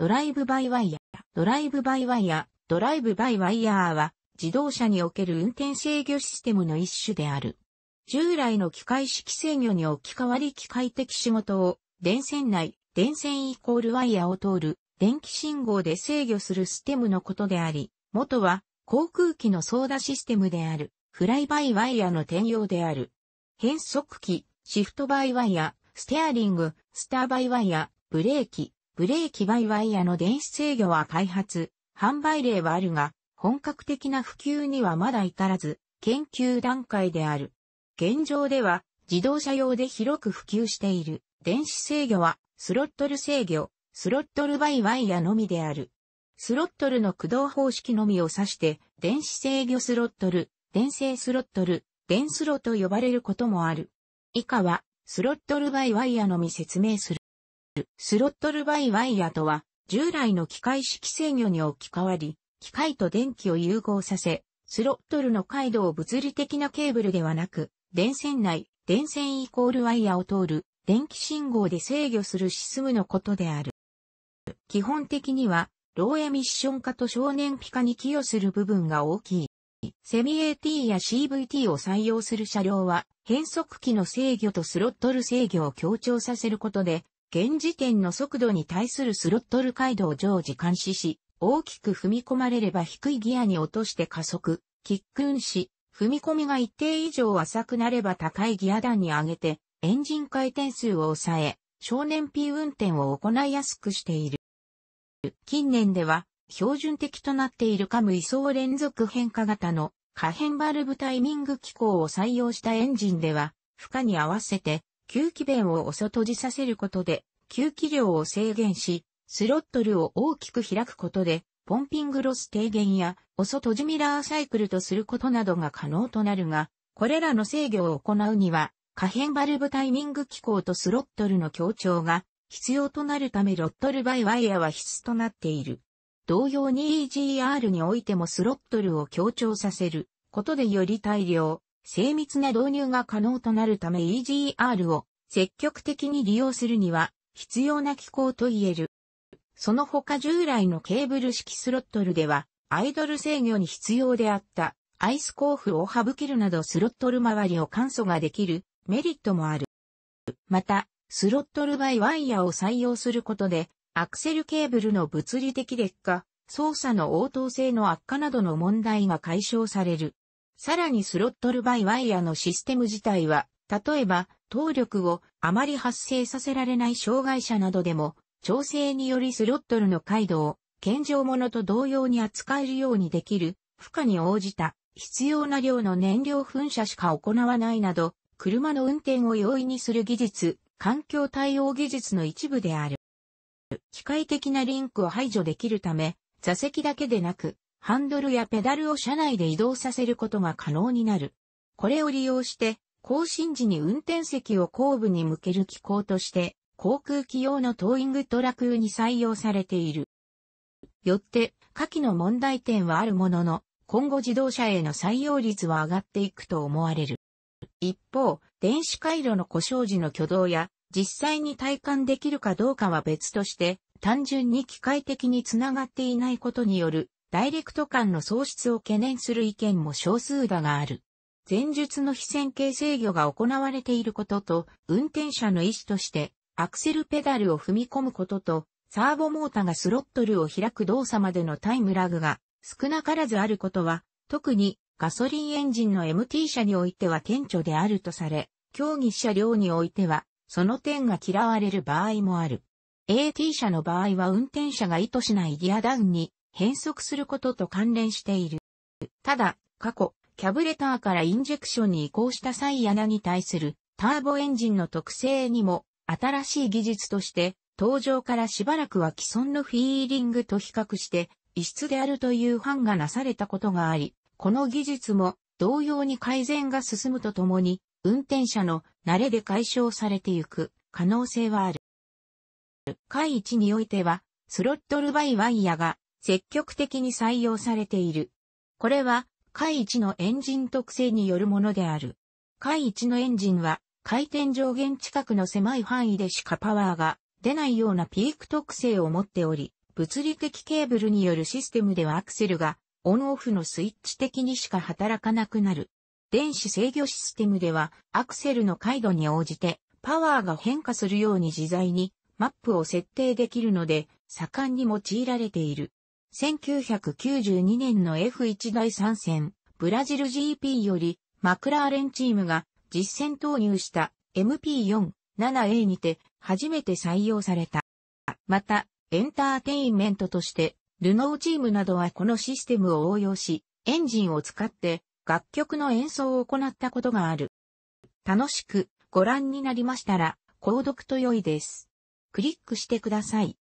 ドライブバイワイヤー。ドライブバイワイヤー。ドライブバイワイヤーは自動車における運転制御システムの一種である。従来の機械式制御に置き換わり機械的仕事を電線内、電線イコールワイヤーを通る電気信号で制御するステムのことであり、元は航空機の操舵システムであるフライバイワイヤーの転用である。変速機、シフトバイワイヤー、ステアリング、スターバイワイヤー、ブレーキ、ブレーキバイワイヤの電子制御は開発、販売例はあるが、本格的な普及にはまだ至らず、研究段階である。現状では、自動車用で広く普及している電子制御は、スロットル制御、スロットルバイワイヤのみである。スロットルの駆動方式のみを指して、電子制御スロットル、電性スロットル、電スロと呼ばれることもある。以下は、スロットルバイワイヤのみ説明する。スロットルバイワイヤとは、従来の機械式制御に置き換わり、機械と電気を融合させ、スロットルの回路を物理的なケーブルではなく、電線内、電線イコールワイヤを通る、電気信号で制御するシスムのことである。基本的には、ローエミッション化と少年ピ化に寄与する部分が大きい。セミ AT や CVT を採用する車両は、変速機の制御とスロットル制御を強調させることで、現時点の速度に対するスロットル回路を常時監視し、大きく踏み込まれれば低いギアに落として加速、キックンし、踏み込みが一定以上浅くなれば高いギア段に上げて、エンジン回転数を抑え、少年 P 運転を行いやすくしている。近年では、標準的となっているカム位相連続変化型の可変バルブタイミング機構を採用したエンジンでは、負荷に合わせて吸気弁を遅閉じさせることで、吸気量を制限し、スロットルを大きく開くことで、ポンピングロス低減や、遅閉じミラーサイクルとすることなどが可能となるが、これらの制御を行うには、可変バルブタイミング機構とスロットルの協調が必要となるためロットルバイワイヤは必須となっている。同様に EGR においてもスロットルを強調させることでより大量、精密な導入が可能となるため EGR を積極的に利用するには必要な機構と言える。その他従来のケーブル式スロットルでは、アイドル制御に必要であったアイスコーフを省けるなどスロットル周りを簡素ができるメリットもある。また、スロットルバイワイヤーを採用することで、アクセルケーブルの物理的劣化、操作の応答性の悪化などの問題が解消される。さらにスロットルバイワイヤーのシステム自体は、例えば動力をあまり発生させられない障害者などでも、調整によりスロットルの回路を、健常者と同様に扱えるようにできる、負荷に応じた必要な量の燃料噴射しか行わないなど、車の運転を容易にする技術、環境対応技術の一部である。機械的なリンクを排除できるため、座席だけでなく、ハンドルやペダルを車内で移動させることが可能になる。これを利用して、更新時に運転席を後部に向ける機構として、航空機用のトーイングトラクに採用されている。よって、下記の問題点はあるものの、今後自動車への採用率は上がっていくと思われる。一方、電子回路の故障時の挙動や、実際に体感できるかどうかは別として、単純に機械的につながっていないことによる、ダイレクト感の喪失を懸念する意見も少数だがある。前述の非線形制御が行われていることと、運転者の意思として、アクセルペダルを踏み込むことと、サーボモータがスロットルを開く動作までのタイムラグが少なからずあることは、特にガソリンエンジンの MT 車においては顕著であるとされ、競技車両においては、その点が嫌われる場合もある。AT 車の場合は運転者が意図しないギアダウンに変則することと関連している。ただ、過去、キャブレターからインジェクションに移行した際穴に対するターボエンジンの特性にも新しい技術として登場からしばらくは既存のフィーリングと比較して異質であるという判がなされたことがあり、この技術も同様に改善が進むとともに運転者の慣れで解消されていく可能性はある。回1においてはスロットルバイワイヤが積極的に採用されている。これは回一のエンジン特性によるものである。回一のエンジンは回転上限近くの狭い範囲でしかパワーが出ないようなピーク特性を持っており、物理的ケーブルによるシステムではアクセルがオンオフのスイッチ的にしか働かなくなる。電子制御システムではアクセルの回路に応じてパワーが変化するように自在にマップを設定できるので盛んに用いられている。1992年の F1 第3戦、ブラジル GP より、マクラーレンチームが実戦投入した MP47A にて初めて採用された。また、エンターテインメントとして、ルノーチームなどはこのシステムを応用し、エンジンを使って楽曲の演奏を行ったことがある。楽しくご覧になりましたら、購読と良いです。クリックしてください。